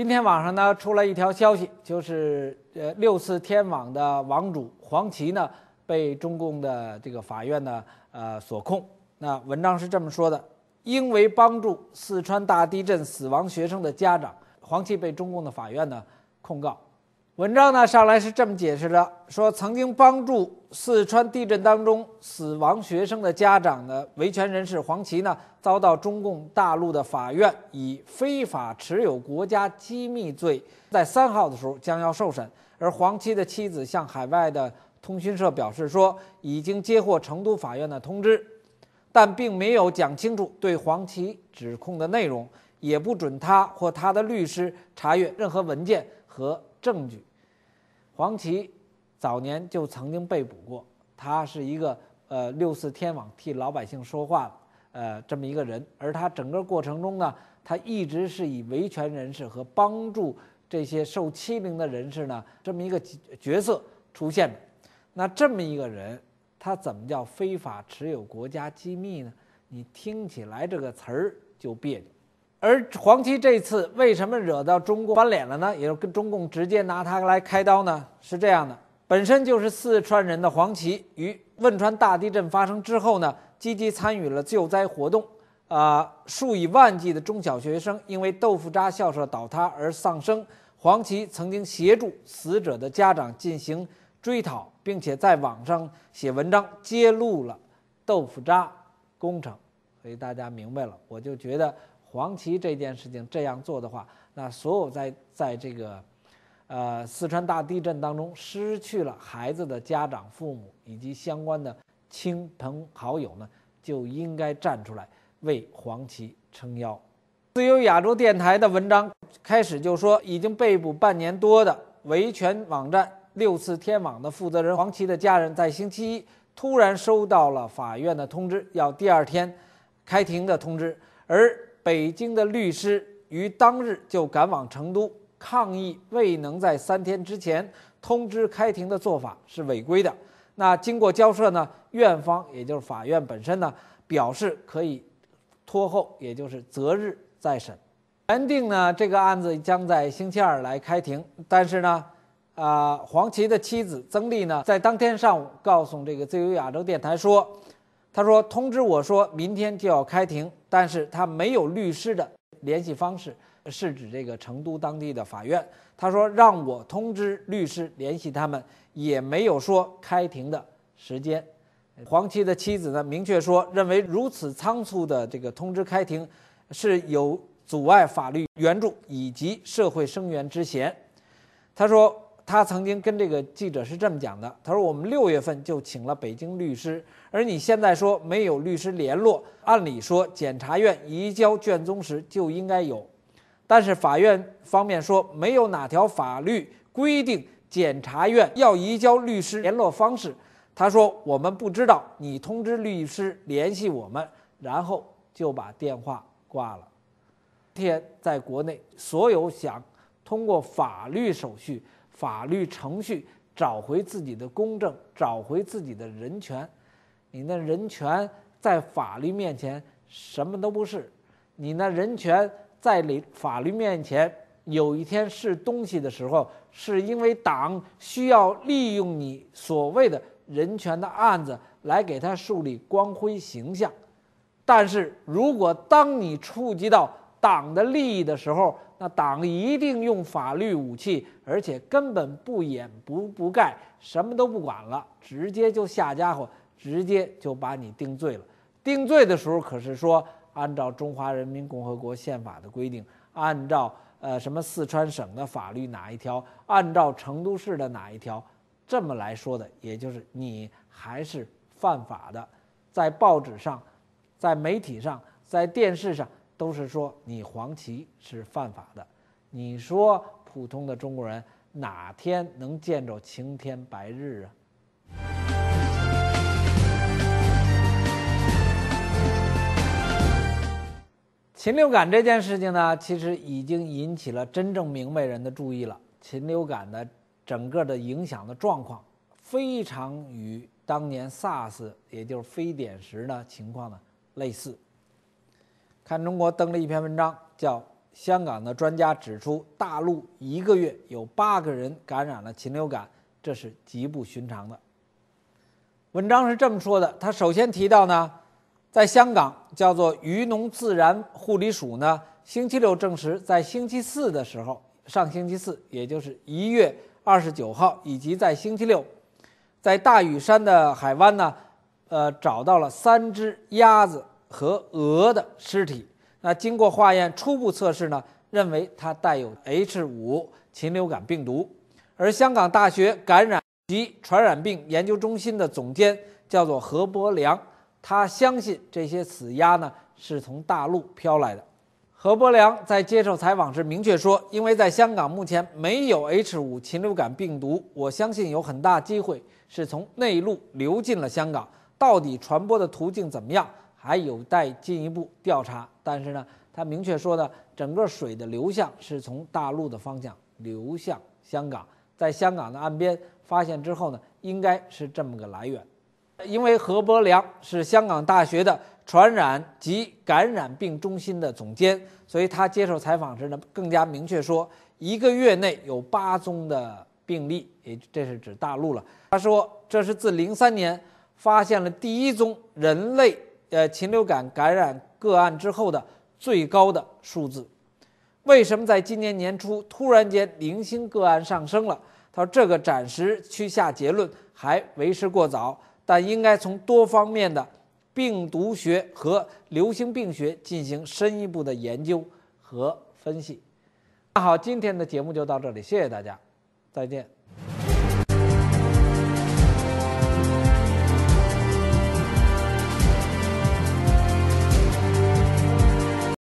今天网上呢，出来一条消息，就是呃，六次天网的网主黄奇呢，被中共的这个法院呢，呃，所控。那文章是这么说的：因为帮助四川大地震死亡学生的家长，黄奇被中共的法院呢控告。文章呢上来是这么解释的：说曾经帮助四川地震当中死亡学生的家长的维权人士黄奇呢，遭到中共大陆的法院以非法持有国家机密罪，在三号的时候将要受审。而黄奇的妻子向海外的通讯社表示说，已经接获成都法院的通知，但并没有讲清楚对黄奇指控的内容，也不准他或他的律师查阅任何文件和证据。王琦早年就曾经被捕过，他是一个呃六四天网替老百姓说话呃这么一个人，而他整个过程中呢，他一直是以维权人士和帮助这些受欺凌的人士呢这么一个角色出现的。那这么一个人，他怎么叫非法持有国家机密呢？你听起来这个词儿就别扭。而黄奇这次为什么惹到中共翻脸了呢？也就跟中共直接拿他来开刀呢？是这样的，本身就是四川人的黄奇，于汶川大地震发生之后呢，积极参与了救灾活动。啊，数以万计的中小学生因为豆腐渣校舍倒塌而丧生，黄奇曾经协助死者的家长进行追讨，并且在网上写文章揭露了豆腐渣工程。所以大家明白了，我就觉得。黄芪这件事情这样做的话，那所有在在这个，呃四川大地震当中失去了孩子的家长、父母以及相关的亲朋好友呢，就应该站出来为黄芪撑腰。自由亚洲电台的文章开始就说，已经被捕半年多的维权网站六次天网的负责人黄芪的家人，在星期一突然收到了法院的通知，要第二天开庭的通知，而。北京的律师于当日就赶往成都抗议，未能在三天之前通知开庭的做法是违规的。那经过交涉呢，院方也就是法院本身呢，表示可以拖后，也就是择日再审。原定呢，这个案子将在星期二来开庭，但是呢，啊，黄琦的妻子曾丽呢，在当天上午告诉这个自由亚洲电台说。他说：“通知我说，明天就要开庭，但是他没有律师的联系方式，是指这个成都当地的法院。他说让我通知律师联系他们，也没有说开庭的时间。”黄七的妻子呢，明确说认为如此仓促的这个通知开庭，是有阻碍法律援助以及社会声援之嫌。他说。他曾经跟这个记者是这么讲的：“他说我们六月份就请了北京律师，而你现在说没有律师联络，按理说检察院移交卷宗时就应该有，但是法院方面说没有哪条法律规定检察院要移交律师联络方式。他说我们不知道，你通知律师联系我们，然后就把电话挂了。天，在国内所有想通过法律手续。”法律程序找回自己的公正，找回自己的人权。你那人权在法律面前什么都不是。你那人权在法法律面前有一天是东西的时候，是因为党需要利用你所谓的人权的案子来给他树立光辉形象。但是如果当你触及到，党的利益的时候，那党一定用法律武器，而且根本不掩不不盖，什么都不管了，直接就下家伙，直接就把你定罪了。定罪的时候可是说，按照《中华人民共和国宪法》的规定，按照呃什么四川省的法律哪一条，按照成都市的哪一条，这么来说的，也就是你还是犯法的，在报纸上，在媒体上，在电视上。都是说你黄芪是犯法的，你说普通的中国人哪天能见着晴天白日啊？禽流感这件事情呢，其实已经引起了真正明白人的注意了。禽流感的整个的影响的状况，非常与当年 SARS 也就是非典时呢情况呢类似。看中国登了一篇文章，叫《香港的专家指出，大陆一个月有八个人感染了禽流感，这是极不寻常的》。文章是这么说的：他首先提到呢，在香港叫做渔农自然护理署呢，星期六证实，在星期四的时候，上星期四，也就是一月二十九号，以及在星期六，在大屿山的海湾呢，呃，找到了三只鸭子。和鹅的尸体，那经过化验初步测试呢，认为它带有 H 五禽流感病毒。而香港大学感染及传染病研究中心的总监叫做何伯良，他相信这些死鸭呢是从大陆飘来的。何伯良在接受采访时明确说：“因为在香港目前没有 H 五禽流感病毒，我相信有很大机会是从内陆流进了香港。到底传播的途径怎么样？”还有待进一步调查，但是呢，他明确说呢，整个水的流向是从大陆的方向流向香港，在香港的岸边发现之后呢，应该是这么个来源。因为何伯良是香港大学的传染及感染病中心的总监，所以他接受采访时呢，更加明确说，一个月内有八宗的病例，也这是指大陆了。他说，这是自零三年发现了第一宗人类。呃，禽流感感染个案之后的最高的数字，为什么在今年年初突然间零星个案上升了？他说，这个暂时去下结论还为时过早，但应该从多方面的病毒学和流行病学进行深一步的研究和分析。那好，今天的节目就到这里，谢谢大家，再见。